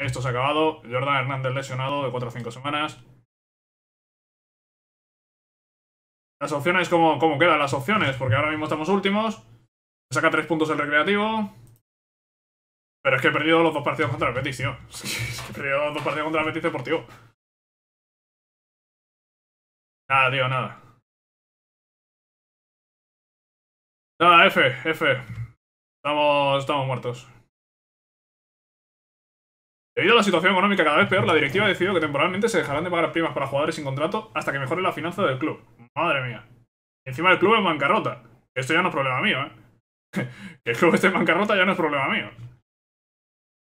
Esto se ha acabado. Jordan Hernández lesionado de 4 o 5 semanas. Las opciones, ¿cómo, ¿cómo quedan las opciones? Porque ahora mismo estamos últimos. Saca 3 puntos el Recreativo. Pero es que he perdido los dos partidos contra el Betis, tío. he perdido los dos partidos contra el Betis Deportivo. Nada, tío, nada. Nada, F, F. Estamos, estamos muertos. Debido a la situación económica cada vez peor, la directiva ha decidido que temporalmente se dejarán de pagar primas para jugadores sin contrato hasta que mejore la finanza del club. Madre mía. encima el club en bancarrota. Esto ya no es problema mío, ¿eh? que el club esté en bancarrota ya no es problema mío.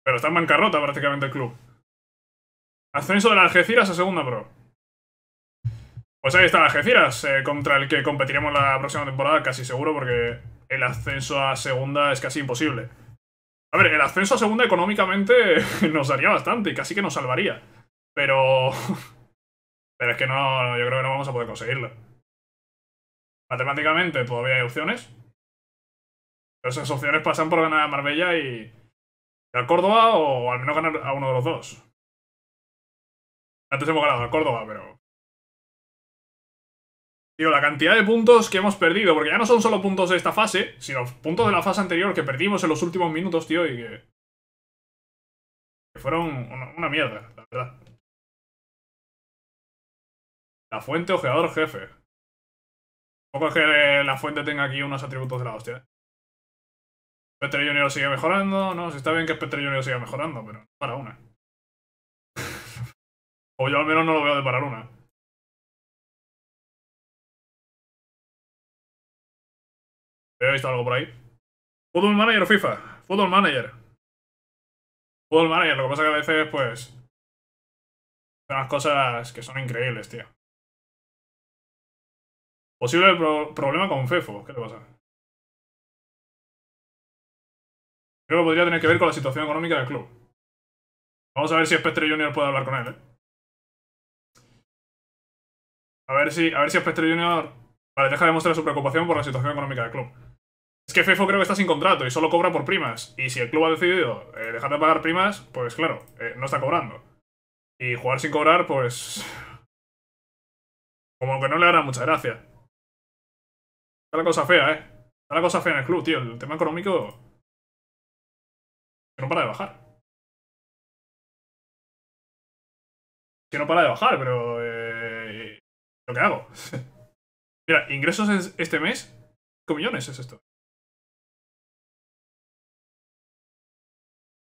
Pero está en bancarrota prácticamente el club. Ascenso de la Algeciras a segunda pro. Pues ahí está la Algeciras, eh, contra el que competiremos la próxima temporada, casi seguro, porque el ascenso a segunda es casi imposible. A ver, el ascenso a segunda económicamente nos daría bastante y casi que nos salvaría. Pero... Pero es que no, yo creo que no vamos a poder conseguirlo. Matemáticamente todavía hay opciones. Pero esas opciones pasan por ganar a Marbella y... y al Córdoba o al menos ganar a uno de los dos. Antes hemos ganado al Córdoba, pero... Tío, la cantidad de puntos que hemos perdido, porque ya no son solo puntos de esta fase, sino puntos de la fase anterior que perdimos en los últimos minutos, tío, y que... que fueron una, mierda, la verdad. La fuente ojeador jefe. Tampoco es que la fuente tenga aquí unos atributos de la hostia, ¿eh? Petra Junior sigue mejorando, no, si está bien que Petre Junior siga mejorando, pero para una. o yo al menos no lo veo de parar una. He visto algo por ahí. Football Manager o FIFA. Football Manager. Football Manager. Lo que pasa que a veces, pues... Son unas cosas que son increíbles, tío. Posible problema con Fefo. ¿Qué te pasa? Creo que podría tener que ver con la situación económica del club. Vamos a ver si Spectre Junior puede hablar con él, ¿eh? A ver si, a ver si Spectre Junior... Vale, deja de mostrar su preocupación por la situación económica del club. Es que Fefo creo que está sin contrato y solo cobra por primas. Y si el club ha decidido eh, dejar de pagar primas, pues claro, eh, no está cobrando. Y jugar sin cobrar, pues... Como que no le hará mucha gracia. Está la cosa fea, ¿eh? Está la cosa fea en el club, tío. El tema económico... Que no para de bajar. Que no para de bajar, pero... Eh, Lo que hago. Mira, ingresos este mes... 5 millones es esto.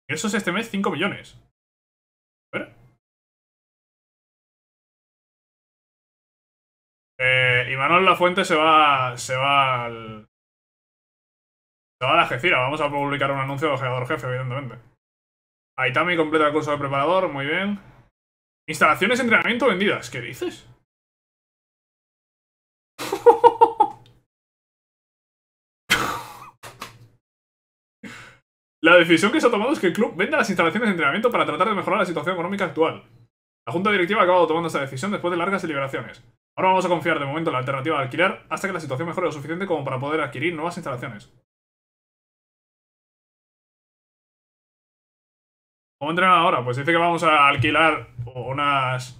es este mes 5 millones. A ver. Eh, y Manuel Lafuente se va. Se va al. Se va a la Vamos a publicar un anuncio de jugador jefe, evidentemente. Aitami completa el curso de preparador, muy bien. Instalaciones entrenamiento vendidas. ¿Qué dices? La decisión que se ha tomado es que el club venda las instalaciones de entrenamiento para tratar de mejorar la situación económica actual. La junta directiva ha acabado tomando esta decisión después de largas deliberaciones. Ahora vamos a confiar de momento en la alternativa de alquilar hasta que la situación mejore lo suficiente como para poder adquirir nuevas instalaciones. ¿Cómo entrenan ahora? Pues dice que vamos a alquilar unas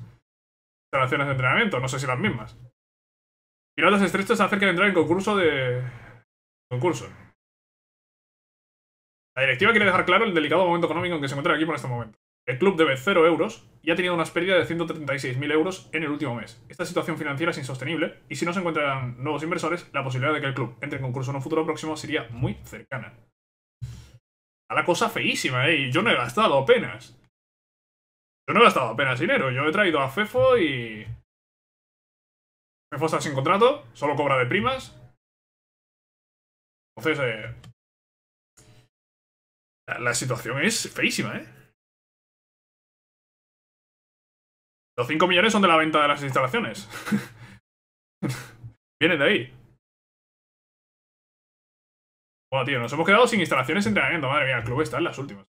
instalaciones de entrenamiento, no sé si las mismas. Piratas estrechos hacen que entrar en concurso de... Concurso. La directiva quiere dejar claro el delicado momento económico en que se encuentra aquí por este momento. El club debe 0 euros y ha tenido unas pérdidas de 136.000 euros en el último mes. Esta situación financiera es insostenible y si no se encuentran nuevos inversores, la posibilidad de que el club entre en concurso en un futuro próximo sería muy cercana. A la cosa feísima, ¿eh? yo no he gastado apenas. Yo no he gastado apenas dinero. Yo he traído a Fefo y... Fefo está sin contrato, solo cobra de primas. Entonces, eh, la, situación es feísima, ¿eh? Los 5 millones son de la venta de las instalaciones. Vienen de ahí. Bueno, tío, nos hemos quedado sin instalaciones de entrenamiento. Madre mía, el club está en las últimas.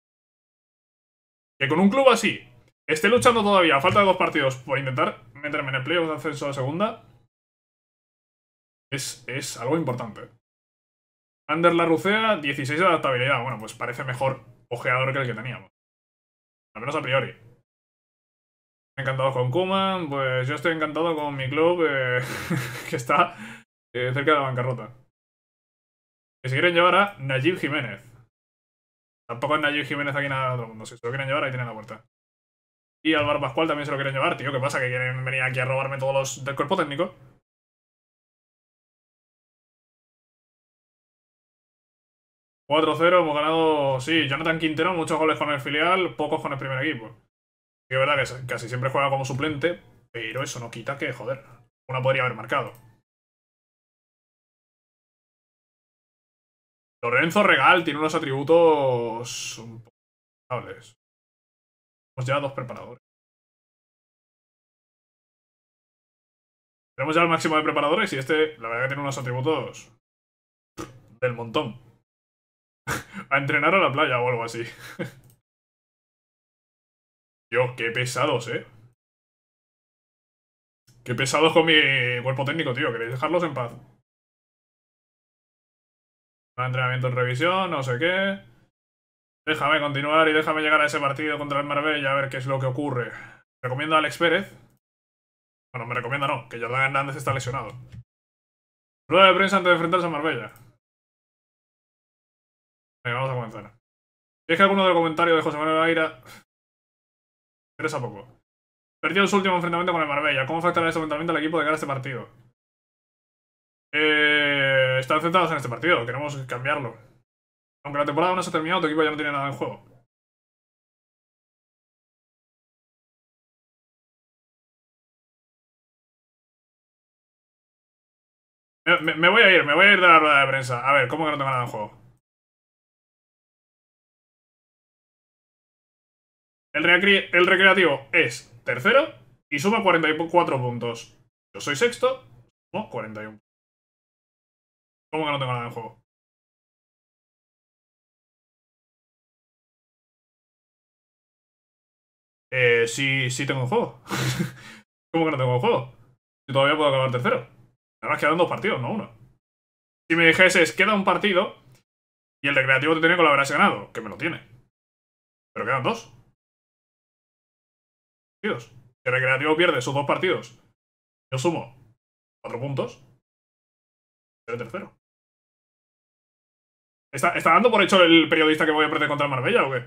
Que con un club así esté luchando todavía a falta de dos partidos por intentar meterme en el playoff de ascenso a segunda es algo importante. Ander la rucea, 16 de adaptabilidad. Bueno, pues parece mejor ojeador que el que teníamos. Al menos a priori. Encantado con Kuman, pues yo estoy encantado con mi club eh, que está eh, cerca de la bancarrota. Y si quieren llevar a Nayib Jiménez. Tampoco es Nayib Jiménez aquí nada de otro mundo. Si se lo quieren llevar, ahí tienen la puerta. Y Álvaro Pascual también se lo quieren llevar, tío. ¿Qué pasa? ¿Que quieren venir aquí a robarme todos los del cuerpo técnico? 4-0, hemos ganado, sí, Jonathan Quintero, muchos goles con el filial, pocos con el primer equipo. Que es verdad que casi siempre juega como suplente, pero eso no quita que, joder, una podría haber marcado. Lorenzo Regal tiene unos atributos un poco Tenemos ya dos preparadores. Tenemos ya el máximo de preparadores y este, la verdad que tiene unos atributos del montón. A entrenar a la playa o algo así. Dios, qué pesados, ¿eh? Qué pesados con mi cuerpo técnico, tío. ¿Queréis dejarlos en paz? Entrenamiento en revisión, no sé qué. Déjame continuar y déjame llegar a ese partido contra el Marbella a ver qué es lo que ocurre. Recomiendo a Alex Pérez. Bueno, me recomienda no, que Jordan Hernández está lesionado. prueba de prensa antes de enfrentarse a Marbella. Venga, vamos a comenzar. Si es que alguno de los comentarios de José Manuel Aira... Interesa poco. Perdió su último enfrentamiento con el Marbella. ¿Cómo afectará este enfrentamiento al equipo de cara a este partido? Eh, están centrados en este partido. Queremos cambiarlo. Aunque la temporada no se ha terminado, tu equipo ya no tiene nada en juego. Me, me, voy a ir, me voy a ir de la rueda de prensa. A ver, ¿cómo que no tengo nada en juego? El, recreativo es tercero y suma 44 puntos. Yo soy sexto, sumo 41. ¿Cómo que no tengo nada en juego? Eh, sí, sí tengo un juego. ¿Cómo que no tengo en juego? Si todavía puedo acabar tercero. Además quedan dos partidos, no uno. Si me dijeses, queda un partido y el recreativo te tiene que lo habrás ganado, que me lo tiene. Pero quedan dos. Si el Recreativo pierde sus dos partidos, yo sumo cuatro puntos. Pero tercero. ¿Está, ¿Está dando por hecho el periodista que voy a perder contra Marbella o qué?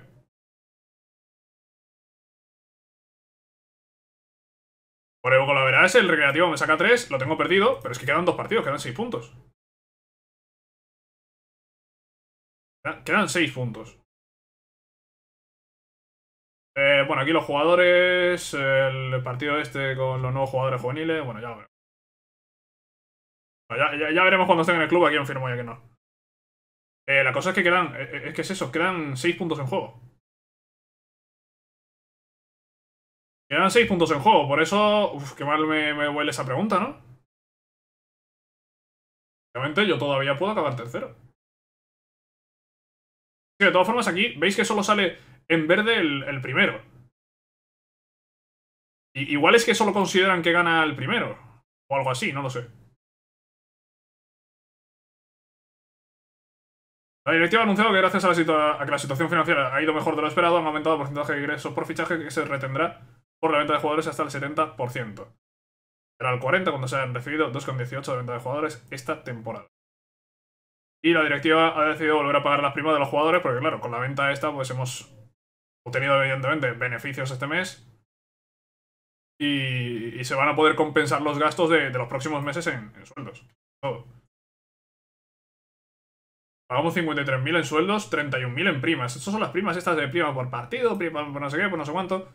Por ejemplo, la verdad es el Recreativo me saca tres, lo tengo perdido, pero es que quedan dos partidos, quedan seis puntos. Quedan seis puntos. Eh, bueno, aquí los jugadores, el partido este con los nuevos jugadores juveniles, bueno, ya veremos. Ya, ya, veremos cuando estén en el club aquí en firmo ya que no. Eh, la cosa es que quedan, eh, es que es eso, quedan 6 puntos en juego. Quedan 6 puntos en juego, por eso, uff, qué mal me, me huele esa pregunta, ¿no? Obviamente yo todavía puedo acabar tercero. de todas formas aquí, veis que solo sale en verde el, primero. igual es que solo consideran que gana el primero. O algo así, no lo sé. La directiva ha anunciado que gracias a, la a que la situación financiera ha ido mejor de lo esperado, han aumentado el porcentaje de ingresos por fichaje que se retendrá por la venta de jugadores hasta el 70%. Será el 40% cuando se hayan recibido 2,18 de venta de jugadores esta temporada. Y la directiva ha decidido volver a pagar las primas de los jugadores porque, claro, con la venta esta pues hemos obtenido evidentemente beneficios este mes y, se van a poder compensar los gastos de, los próximos meses en, sueldos. Todo. Pagamos 53.000 en sueldos, 31.000 en primas. Estas son las primas estas de prima por partido, prima por no sé qué, por no sé cuánto.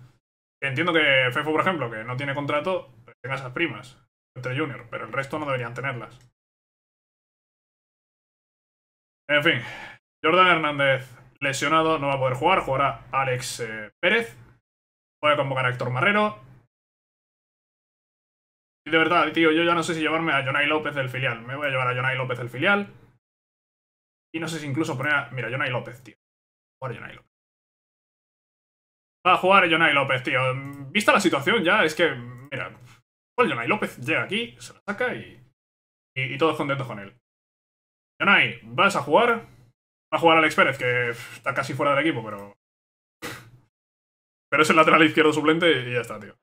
Entiendo que Fefo, por ejemplo, que no tiene contrato, tenga esas primas entre Junior, pero el resto no deberían tenerlas. En fin, Jordan Hernández, lesionado, no va a poder jugar, jugará Alex eh, Pérez. Voy a convocar a Héctor Marrero. Y de verdad, tío, yo ya no sé si llevarme a Jonay López del filial. Me voy a llevar a Jonay López del filial. Y no sé si incluso poner a... Mira, Jonay López, tío. Jugar a López. Va a jugar Jonay López, tío. Vista la situación ya, es que... Mira, pues Jonay López llega aquí, se la saca y... Y, y todos contentos con él. Jonay, ¿vas a jugar? Va a jugar Alex Pérez, que está casi fuera del equipo, pero... Pero es el lateral izquierdo suplente y ya está, tío.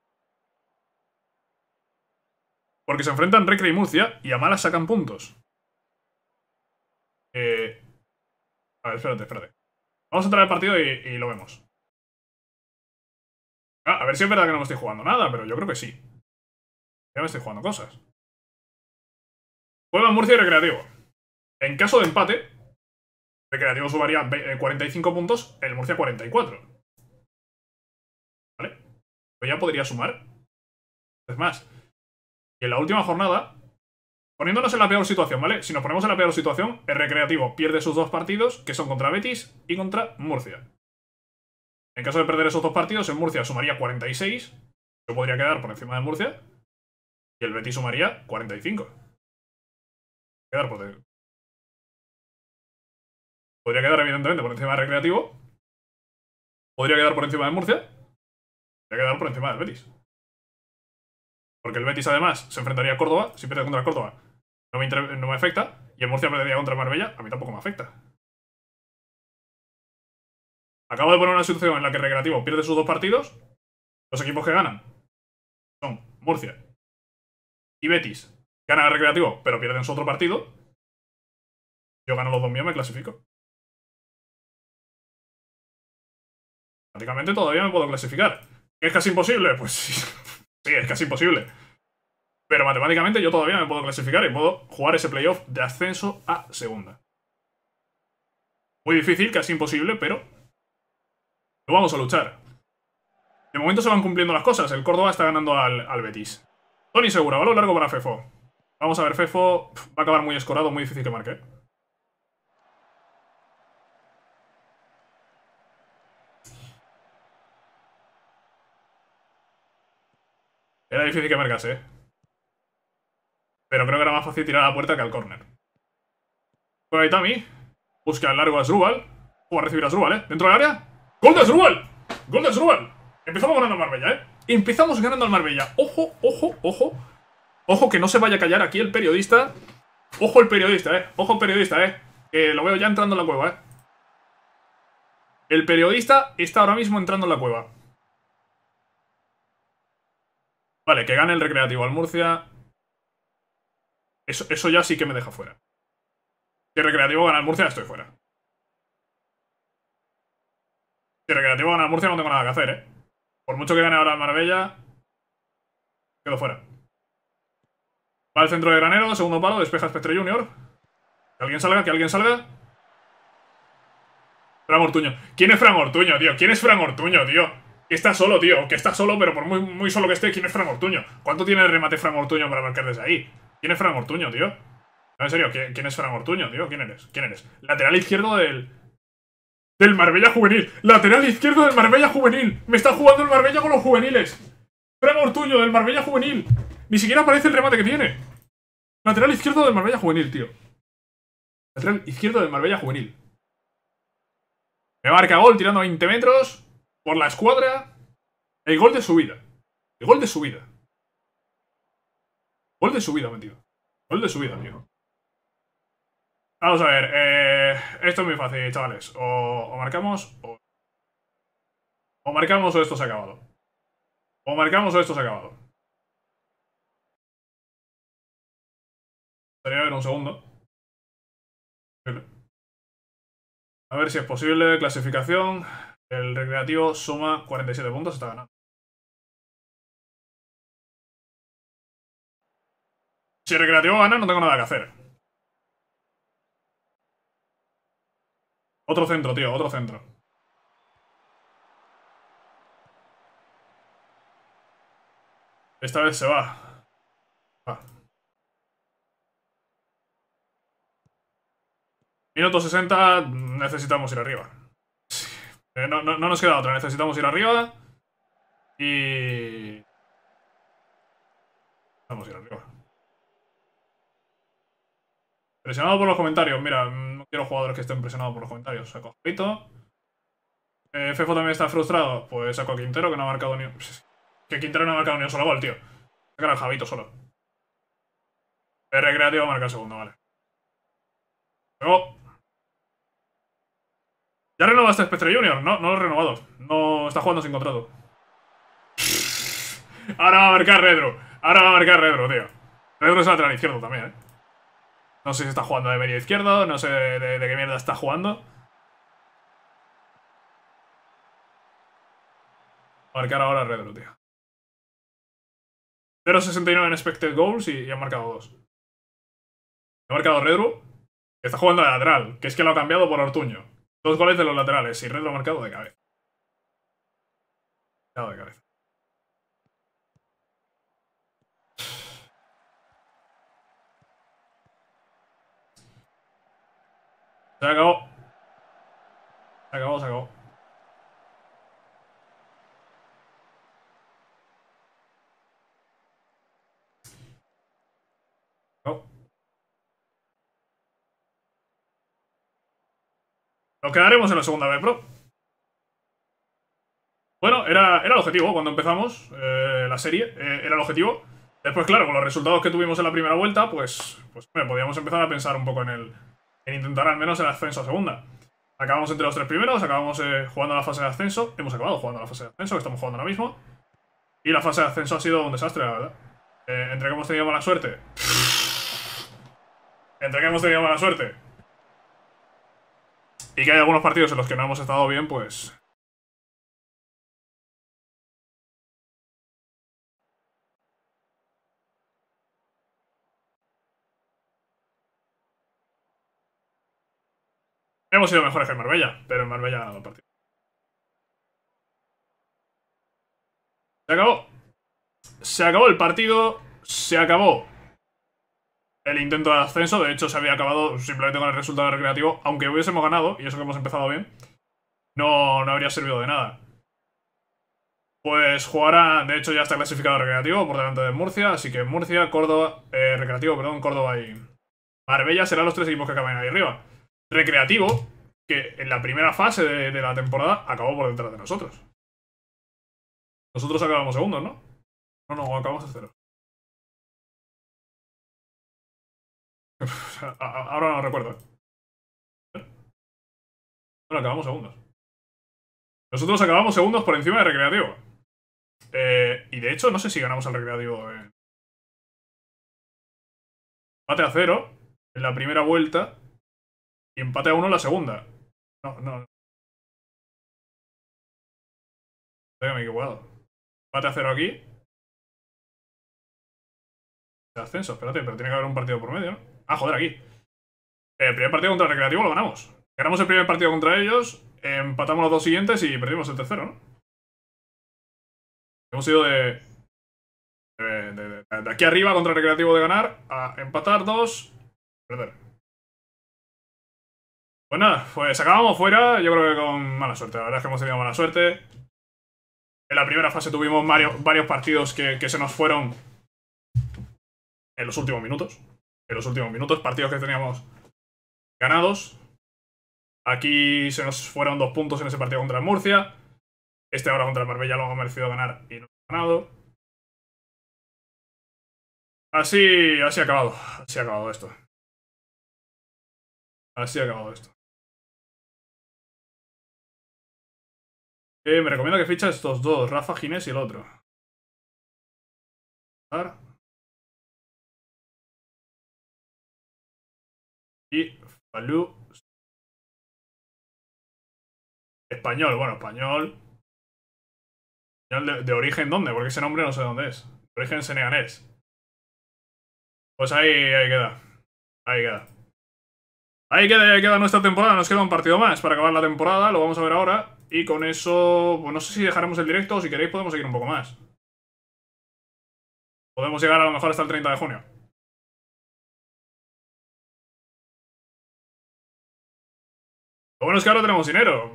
Porque se enfrentan Recre y Murcia y a malas sacan puntos. Eh... A ver, espérate, espérate. Vamos a entrar al partido y, lo vemos. Ah, a ver si es verdad que no me estoy jugando nada, pero yo creo que sí. Ya me estoy jugando cosas. Juega Murcia y Recreativo. En caso de empate, Recreativo sumaría 45 eh, puntos, el Murcia 44. ¿Vale? Pero ya podría sumar. Es más. Y en la última jornada, poniéndonos en la peor situación, ¿vale? Si nos ponemos en la peor situación, el Recreativo pierde sus dos partidos, que son contra Betis y contra Murcia. En caso de perder esos dos partidos, el Murcia sumaría 46. Yo podría quedar por encima de Murcia. Y el Betis sumaría 45. Quedar por, Podría quedar, evidentemente, por encima de Recreativo. Podría quedar por encima de Murcia. Podría quedar por encima del Betis. Porque el Betis, además, se enfrentaría a Córdoba. Si pierde contra Córdoba, no me, afecta. Y el Murcia perdería contra Marbella. A mí tampoco me afecta. Acabo de poner una situación en la que Recreativo pierde sus dos partidos. Los equipos que ganan son Murcia y Betis. Ganan a Recreativo, pero pierden su otro partido. Yo gano los dos míos, me clasifico. Matemáticamente todavía me puedo clasificar. ¿Es casi imposible? Pues sí, es casi imposible. Pero matemáticamente yo todavía me puedo clasificar y puedo jugar ese playoff de ascenso a segunda. Muy difícil, casi imposible, pero lo vamos a luchar. De momento se van cumpliendo las cosas. El Córdoba está ganando al, al Betis. Tony Segura, lo largo para Fefo. Vamos a ver, Fefo va a acabar muy escorado, muy difícil que marque. Era difícil que marcase, ¿eh? Pero creo que era más fácil tirar a la puerta que al córner. Pues ahí Tami. Busca al largo a Zrubal O a recibir a Zrubal ¿eh? Dentro del área. ¡Gol de Zrubal, ¡Gol de Zrubal. Empezamos ganando al Marbella, ¿eh? Empezamos ganando al Marbella. Ojo, ojo, ojo. Ojo que no se vaya a callar aquí el periodista. Ojo el periodista, ¿eh? Ojo el periodista, ¿eh? Que lo veo ya entrando en la cueva, ¿eh? El periodista está ahora mismo entrando en la cueva. Vale, que gane el recreativo al Murcia. Eso, eso ya sí que me deja fuera. Si el recreativo gana al Murcia, estoy fuera. Si el recreativo gana al Murcia, no tengo nada que hacer, ¿eh? Por mucho que gane ahora el Marbella, quedo fuera. Va al centro de Granero, segundo palo, despeja Spectre Junior. Que alguien salga, que alguien salga. Fran Ortuño. ¿Quién es Fran Ortuño, tío? ¿Quién es Fran Ortuño, tío? Que está solo, tío. Que está solo, pero por muy, muy solo que esté, ¿quién es Fran Ortuño? ¿Cuánto tiene el remate Fran Ortuño para marcar desde ahí? ¿Quién es Fran Ortuño, tío? No, en serio, ¿quién, es Fran Ortuño, tío? ¿Quién eres? ¿Quién eres? Lateral izquierdo del... Del Marbella Juvenil. Lateral izquierdo del Marbella Juvenil. Me está jugando el Marbella con los juveniles. Fran Ortuño del Marbella Juvenil. Ni siquiera aparece el remate que tiene. Lateral izquierdo del Marbella Juvenil, tío. Lateral izquierdo del Marbella Juvenil. Me marca gol tirando 20 metros por la escuadra el gol de subida. El gol de subida. Gol de subida, mentira. Gol de subida, vida, tío. Vamos a ver. Eh, esto es muy fácil, chavales. O, marcamos o... marcamos o esto se ha acabado. O marcamos o esto se ha acabado. Tendría a ver un segundo. A ver si es posible. Clasificación. El Recreativo suma 47 puntos, está ganando. Si el Recreativo gana, no tengo nada que hacer. Otro centro, tío, otro centro. Esta vez se va. va. Minuto 60, necesitamos ir arriba. Eh, no, nos queda otra. Necesitamos ir arriba. Y... Vamos ir arriba. Presionado por los comentarios. Mira, mm, no quiero jugadores que estén presionados por los comentarios. Saco a eh, Fefo también está frustrado. Pues saco a Quintero, que no ha marcado ni... Que Quintero no ha marcado ni un solo gol, tío. Sacar al Javito solo. El recreativo marca el segundo, vale. Luego... Ya renovaste a Spectre Junior, no, no lo he renovado. No está jugando sin contrato. Ahora va a marcar Redro. Ahora va a marcar Redro, tío. Redro es lateral izquierdo también, eh. No sé si está jugando de media izquierdo, no sé de, qué mierda está jugando. Marcar ahora Redro, tío. 0.69 en expected goals y, ha marcado dos. Ha marcado RedRu? está jugando de lateral, que es que lo ha cambiado por Ortuño. Dos goles de los laterales y Red lo ha marcado de cabeza. Marcado de cabeza. Se acabó. Se acabó, se acabó. Nos quedaremos en la segunda vez Pro. Bueno, era, el objetivo cuando empezamos eh, la serie, eh, era el objetivo. Después, claro, con los resultados que tuvimos en la primera vuelta, pues, pues podíamos empezar a pensar un poco en el en intentar al menos el ascenso a segunda. Acabamos entre los tres primeros, acabamos eh, jugando la fase de ascenso, hemos acabado jugando la fase de ascenso, que estamos jugando ahora mismo. Y la fase de ascenso ha sido un desastre, la verdad. entre que hemos tenido mala suerte. entre que hemos tenido mala suerte y que hay algunos partidos en los que no hemos estado bien, pues... Hemos sido mejores que en Marbella, pero en Marbella ha ganado el partido. Se acabó. Se acabó el partido. Se acabó el intento de ascenso. De hecho, se había acabado simplemente con el resultado recreativo. Aunque hubiésemos ganado, y eso que hemos empezado bien, no, no habría servido de nada. Pues jugará, de hecho ya está clasificado recreativo por delante de Murcia, así que Murcia, Córdoba, eh, recreativo, perdón, Córdoba y Marbella serán los tres equipos que acaben ahí arriba. Recreativo, que en la primera fase de, la temporada acabó por detrás de nosotros. Nosotros acabamos segundos, ¿no? No, no, acabamos cero. Ahora no recuerdo. Bueno, acabamos segundos. Nosotros acabamos segundos por encima de Recreativo. Eh, y de hecho, no sé si ganamos al Recreativo. Empate a cero en la primera vuelta y empate a uno en la segunda. No, no. Empate a cero aquí. ascenso, espérate, pero tiene que haber un partido por medio, ¿no? Ah, joder, aquí. El primer partido contra el Recreativo lo ganamos. Ganamos el primer partido contra ellos, empatamos los dos siguientes y perdimos el tercero, ¿no? Hemos ido de... De, aquí arriba contra el Recreativo de ganar a empatar dos, perder. Pues nada, pues acabamos fuera, yo creo que con mala suerte. La verdad es que hemos tenido mala suerte. En la primera fase tuvimos varios, varios partidos que se nos fueron en los últimos minutos en los últimos minutos, partidos que teníamos ganados. Aquí se nos fueron dos puntos en ese partido contra Murcia. Este ahora contra el Marbella lo hemos merecido ganar y no hemos ganado. Así, así ha acabado. Así ha acabado esto. Así ha acabado esto. Eh, me recomiendo que ficha estos dos, Rafa Ginés y el otro. y Falú. Español, bueno, español. De, de, origen dónde? Porque ese nombre no sé dónde es. origen senegalés. Pues ahí, queda. Ahí queda. Ahí queda, ahí queda nuestra temporada. Nos queda un partido más para acabar la temporada. Lo vamos a ver ahora. Y con eso, bueno pues no sé si dejaremos el directo o si queréis podemos seguir un poco más. Podemos llegar a lo mejor hasta el 30 de junio. Lo bueno es que ahora tenemos dinero.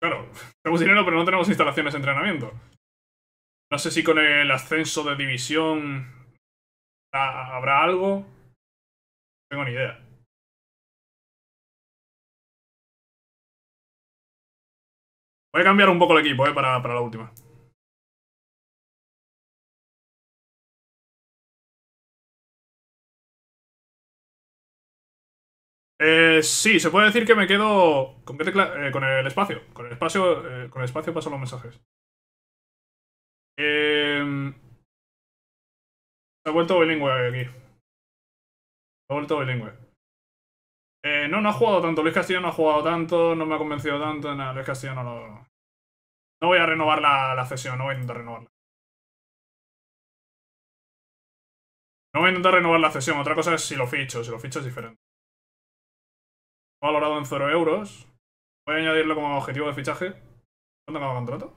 Claro, tenemos dinero, pero no tenemos instalaciones de entrenamiento. No sé si con el ascenso de división habrá algo. No tengo ni idea. Voy a cambiar un poco el equipo, eh, para, para la última. Eh, sí, se puede decir que me quedo. ¿Con eh, el espacio. Con el espacio, eh, con espacio paso los mensajes. Em, se ha vuelto bilingüe aquí. Se ha vuelto bilingüe. Eh, no, no ha jugado tanto. Luis Castillo no ha jugado tanto, no me ha convencido tanto. Nada, Luis Castillo no lo. No voy a renovar la, la cesión, no voy a intentar renovarla. No voy a intentar renovar la cesión. Otra cosa es si lo ficho. Si lo ficho es diferente valorado en 0 euros. Voy a añadirlo como objetivo de fichaje. ¿Cuándo acaba contrato?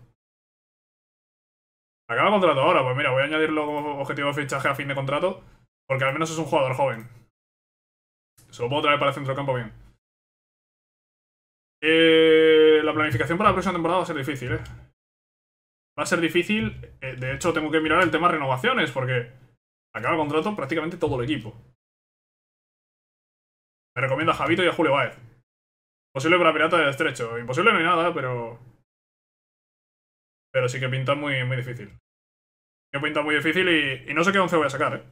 Acaba contrato ahora, pues mira, voy a añadirlo como objetivo de fichaje a fin de contrato, porque al menos es un jugador joven. Se lo puedo traer para el centro campo bien. Eh, la planificación para la próxima temporada va a ser difícil, ¿eh? Va a ser difícil, eh, de hecho tengo que mirar el tema renovaciones, porque acaba contrato prácticamente todo el equipo recomiendo a Javito y a Julio Baez. ¿Posible para Pirata de Estrecho. Imposible ni nada, pero... Pero sí que pinta muy, muy difícil. Que pinta muy difícil y, no sé qué once voy a sacar, ¿eh?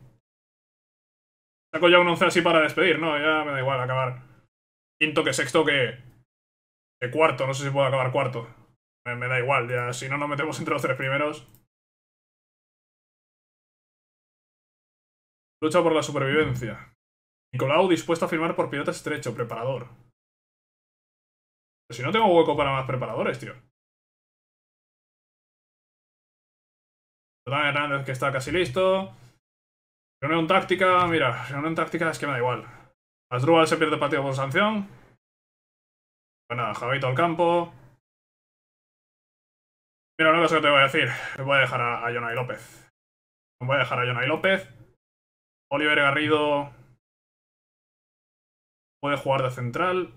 Saco ya un once así para despedir, ¿no? Ya me da igual acabar quinto que sexto que, que cuarto. No sé si puedo acabar cuarto. Me, me da igual, ya si no nos metemos entre los tres primeros. Lucha por la supervivencia. Nicolau dispuesto a firmar por piloto estrecho, preparador. Pero si no tengo hueco para más preparadores, tío. Total Hernández que está casi listo. Reunión táctica, mira, reunión táctica es que me da igual. Asdrúbal se pierde partido por sanción. Bueno, pues Javito al campo. Mira, no que te voy a decir. Voy a dejar a, a Jonay López. Voy a dejar a Jonay López. Oliver Garrido Puede jugar de central.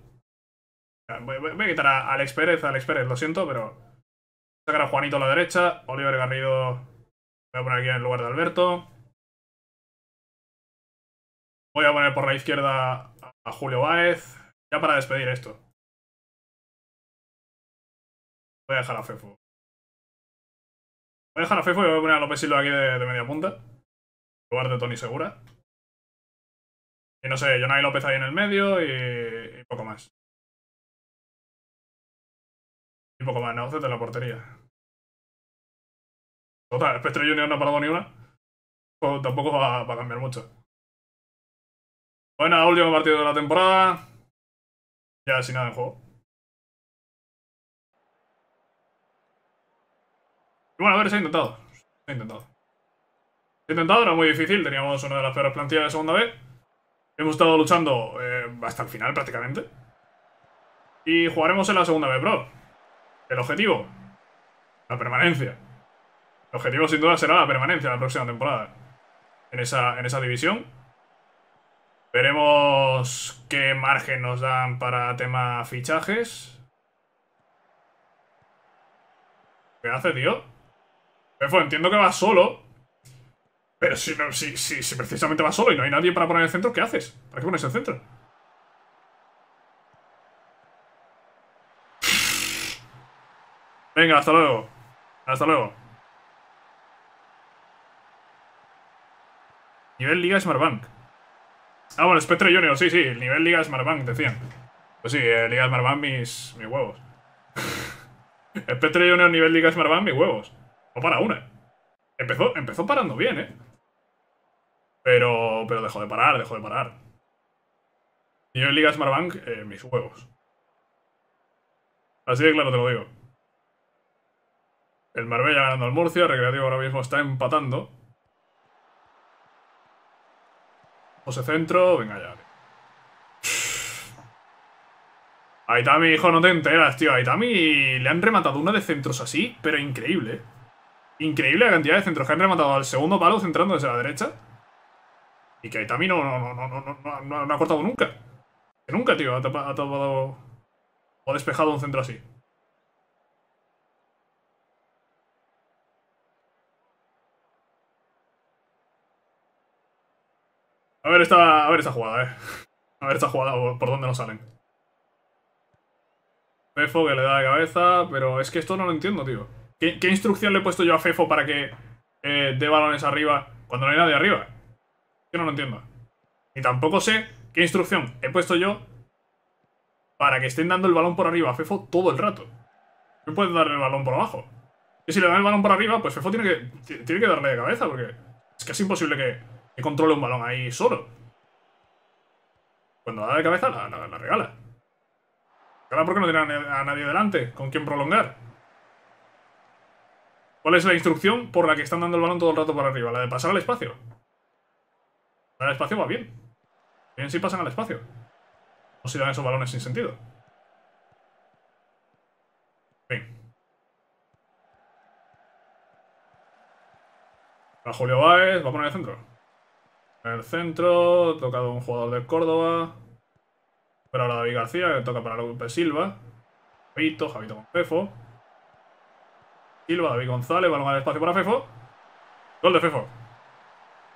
Ah, voy, a quitar a Alex Pérez, Alex Pérez, lo siento, pero. Voy a Sacar a Juanito a la derecha. Oliver Garrido. Voy a poner aquí en el lugar de Alberto. Voy a poner por la izquierda a Julio Baez. Ya para despedir esto. Voy a dejar a Fefo. Voy a dejar a Fefo y voy a poner a López aquí de, de media punta. En lugar de Tony Segura. Y no sé, Jonai López ahí en el medio y, poco más. Y poco más, Nauce de la portería. Total, Pestre Junior no ha parado ni una. Pues tampoco va, a cambiar mucho. Bueno, último partido de la temporada. Ya sin nada en juego. Y bueno, a ver, se ha intentado. Se ha intentado. Se ha intentado, era muy difícil. Teníamos una de las peores plantillas de segunda vez. Hemos estado luchando eh, hasta el final prácticamente. Y jugaremos en la segunda vez, bro. El objetivo, la permanencia. El objetivo sin duda será la permanencia la próxima temporada en esa, en esa división. Veremos qué margen nos dan para tema fichajes. ¿Qué hace, tío? entiendo que va solo. Pero si, no, si, precisamente vas solo y no hay nadie para poner el centro, ¿qué haces? ¿Para qué pones el centro? Venga, hasta luego. Hasta luego. Nivel Liga Smartbank. Ah, bueno, Spectre Junior, sí, sí, el nivel Liga Smartbank, decían. Pues sí, eh, Liga Smartbank, mis, mis huevos. Spectre Junior, nivel Liga Smartbank, mis huevos. No para una. Empezó, empezó parando bien, ¿eh? Pero, pero dejó de parar, dejó de parar. Y yo en Liga Smartbank, eh, mis juegos. Así de claro te lo digo. El Marbella ganando al Murcia, Recreativo ahora mismo está empatando. José Centro, venga ya. Aitami, hijo, no te enteras, tío. Aitami le han rematado una de centros así, pero increíble. Increíble la cantidad de centros que han rematado al segundo palo centrando desde la derecha. Y que Itami no, no, no, no, no ha cortado nunca. Que nunca, tío, ha tapado o despejado un centro así. A ver esta, ver esta jugada, eh. A ver esta jugada por, dónde nos salen. Fefo que le da de cabeza, pero es que esto no lo entiendo, tío. ¿Qué, instrucción le he puesto yo a Fefo para que eh, dé balones arriba cuando no hay nadie arriba? Yo no lo entiendo. Ni tampoco sé qué instrucción he puesto yo para que estén dando el balón por arriba a Fefo todo el rato. No pueden darle el balón por abajo. Y si le dan el balón por arriba, pues Fefo tiene que, tiene que darle de cabeza, porque es casi imposible que, controle un balón ahí solo. Cuando da de cabeza, la, regala. porque no tiene a nadie delante con quien prolongar. ¿Cuál es la instrucción por la que están dando el balón todo el rato para arriba? La de pasar al espacio. Al espacio va bien. Bien si pasan al espacio. O si dan esos balones sin sentido. Bien. A Julio Báez, va a poner el centro. En el centro, tocado un jugador de Córdoba. Pero ahora David García, que toca para Lupe Silva. Javito, Javito con Fefo. Silva, David González, balón al espacio para Fefo. Gol de Fefo.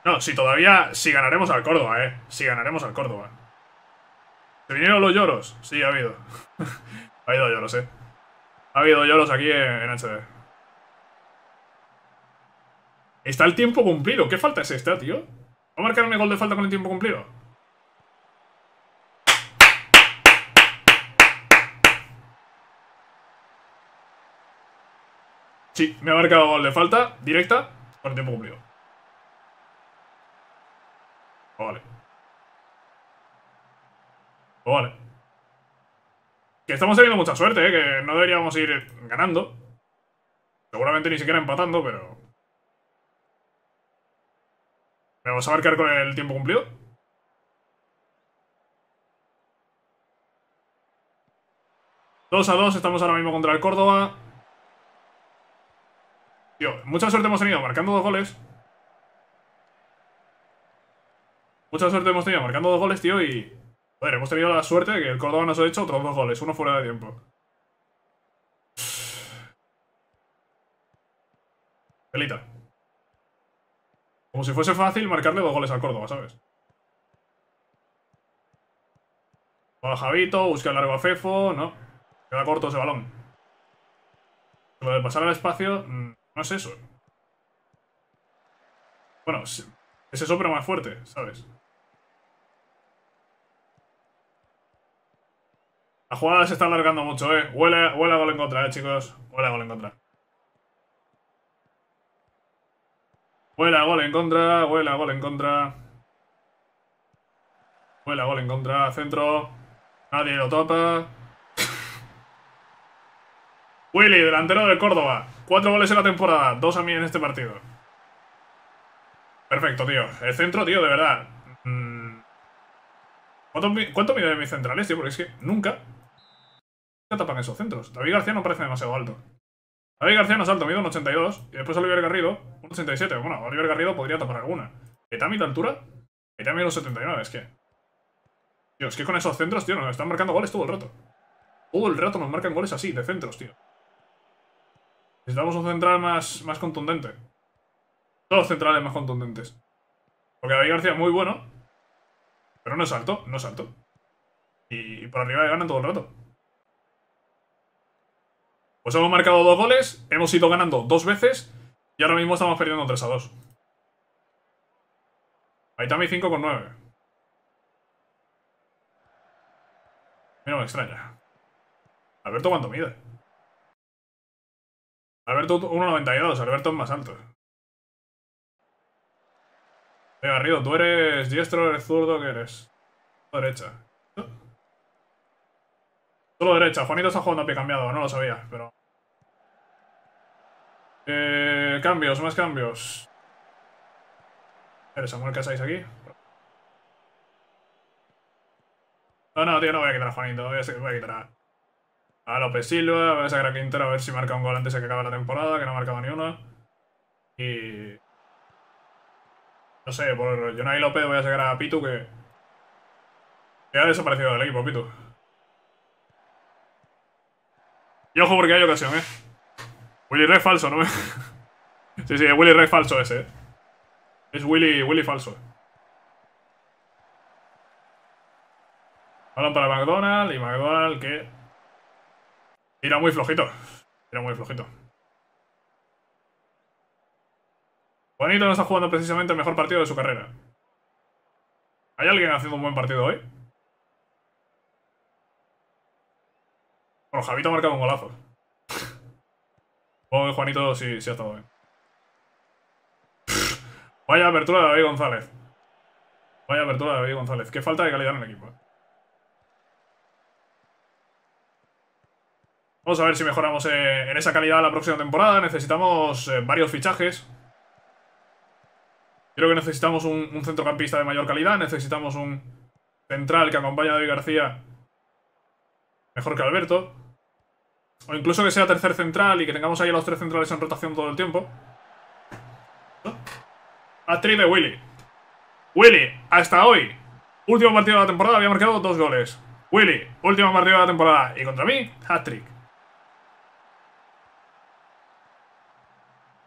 No, si todavía... Si ganaremos al Córdoba, eh. Si ganaremos al Córdoba. ¿Se vinieron los lloros? Sí, ha habido. ha habido lloros, eh. Ha habido lloros aquí en, HD. Está el tiempo cumplido. ¿Qué falta es esta, tío? ¿Va a marcar un gol de falta con el tiempo cumplido? Sí, me ha marcado gol de falta directa con el tiempo cumplido vale vale Que estamos teniendo mucha suerte, ¿eh? Que no deberíamos ir ganando. Seguramente ni siquiera empatando, pero... ¿Me vamos a marcar con el tiempo cumplido? 2 a 2 estamos ahora mismo contra el Córdoba. Tío, mucha suerte hemos tenido marcando dos goles. Mucha suerte hemos tenido marcando dos goles, tío, y... Joder, hemos tenido la suerte de que el Córdoba nos ha hecho otros dos goles, uno fuera de tiempo. Pelita. Como si fuese fácil marcarle dos goles al Córdoba, ¿sabes? Para Javito, busca el largo a Fefo, no. Queda corto ese balón. Lo de pasar al espacio, mm, no es eso. Bueno, es eso pero más fuerte, ¿sabes? La jugada se está alargando mucho, eh. Huele, a gol en contra, eh, chicos. Huele a gol en contra. Huele a gol en contra, huele a gol en contra. Huele a gol en contra, centro. Nadie lo topa. Willy, delantero de Córdoba. Cuatro goles en la temporada, dos a mí en este partido. Perfecto, tío. El centro, tío, de verdad. Mm. ¿Cuánto, cuánto mide mis centrales, tío? Porque es que nunca ¿Qué tapan esos centros. David García no parece demasiado alto. David García no es alto, mide un 82. Y después Oliver Garrido, un 87. Bueno, Oliver Garrido podría tapar alguna. ¿Etami de altura? Etami los 79, es que... Tío, es que con esos centros, tío, nos están marcando goles todo el rato. Todo el rato nos marcan goles así, de centros, tío. Necesitamos un central más, más contundente. Dos centrales más contundentes. Porque David García es muy bueno. Pero no es alto, no es alto. Y, por arriba le ganan todo el rato. Pues hemos marcado dos goles, hemos ido ganando dos veces y ahora mismo estamos perdiendo 3 a 2. también 5 con 9. Mira, me extraña. Alberto cuánto mide. Alberto 1.92, Alberto es más alto. Venga, Garrido, tú eres diestro, eres zurdo, que eres? Derecha. Solo derecha, Juanito está jugando a pie cambiado, no lo sabía, pero... Eh, cambios, más cambios. Eres Samuel Casáis aquí. No, no, tío, no voy a quitar a Juanito. Voy a, a quitar a, López Silva. Voy a sacar a Quintero a ver si marca un gol antes de que acabe la temporada, que no ha marcado ni uno. Y. No sé, por Jonai López voy a sacar a Pitu, que. que ha desaparecido del equipo, Pitu. Y ojo porque hay ocasión, eh. Willy Ray falso, ¿no? sí, sí, es Willy Ray falso ese, eh. Es Willy, Willy falso. Balón para McDonald y McDonald que... Tira muy flojito. Tira muy flojito. Juanito no está jugando precisamente el mejor partido de su carrera. ¿Hay alguien haciendo un buen partido hoy? Bueno, Javito ha marcado un golazo. Bueno, Juanito sí, sí ha estado bien. vaya apertura de David González. Vaya apertura de David González. Qué falta de calidad en el equipo. Eh. Vamos a ver si mejoramos eh, en esa calidad la próxima temporada. Necesitamos eh, varios fichajes. Creo que necesitamos un, un, centrocampista de mayor calidad. Necesitamos un central que acompañe a David García mejor que Alberto. O incluso que sea tercer central y que tengamos ahí a los tres centrales en rotación todo el tiempo. Actriz de Willy. Willy, hasta hoy, último partido de la temporada, había marcado dos goles. Willy, último partido de la temporada. Y contra mí, hat-trick.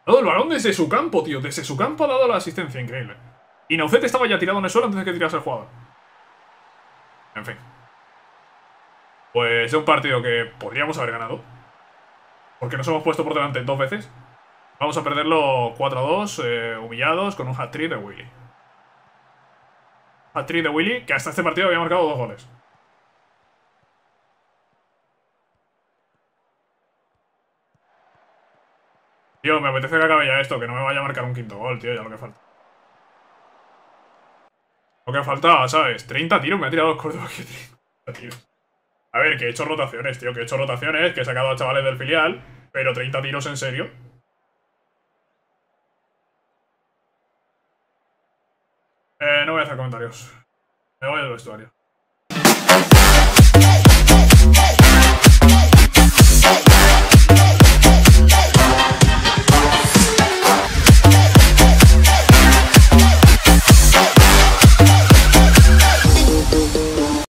Todo el balón desde su campo, tío. Desde su campo ha dado la asistencia, increíble. Y Naucet estaba ya tirado en el suelo antes de que tirase el jugador. En fin. Pues es un partido que podríamos haber ganado. Porque nos hemos puesto por delante dos veces. Vamos a perderlo 4-2, eh, humillados, con un hat-trick de Willy. Hat-trick de Willy, que hasta este partido había marcado dos goles. Tío, me apetece que acabe ya esto, que no me vaya a marcar un quinto gol, tío, ya lo que falta. Lo que falta, ¿sabes? 30 tiros, me ha tirado Córdoba aquí 30 a ver, que he hecho rotaciones, tío, que he hecho rotaciones, que he sacado a chavales del filial, pero 30 tiros en serio. Eh, no voy a hacer comentarios. Me voy del vestuario.